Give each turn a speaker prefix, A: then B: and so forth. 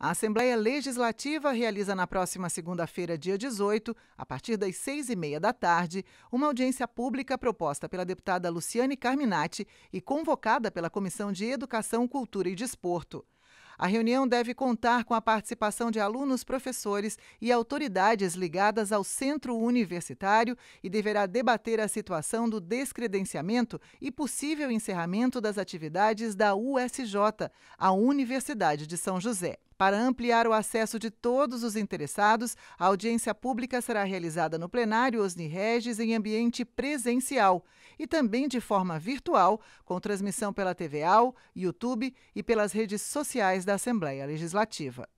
A: A Assembleia Legislativa realiza na próxima segunda-feira, dia 18, a partir das seis e meia da tarde, uma audiência pública proposta pela deputada Luciane Carminati e convocada pela Comissão de Educação, Cultura e Desporto. A reunião deve contar com a participação de alunos, professores e autoridades ligadas ao centro universitário e deverá debater a situação do descredenciamento e possível encerramento das atividades da USJ, a Universidade de São José. Para ampliar o acesso de todos os interessados, a audiência pública será realizada no plenário Osni Regis em ambiente presencial e também de forma virtual, com transmissão pela TV AL, YouTube e pelas redes sociais da Assembleia Legislativa.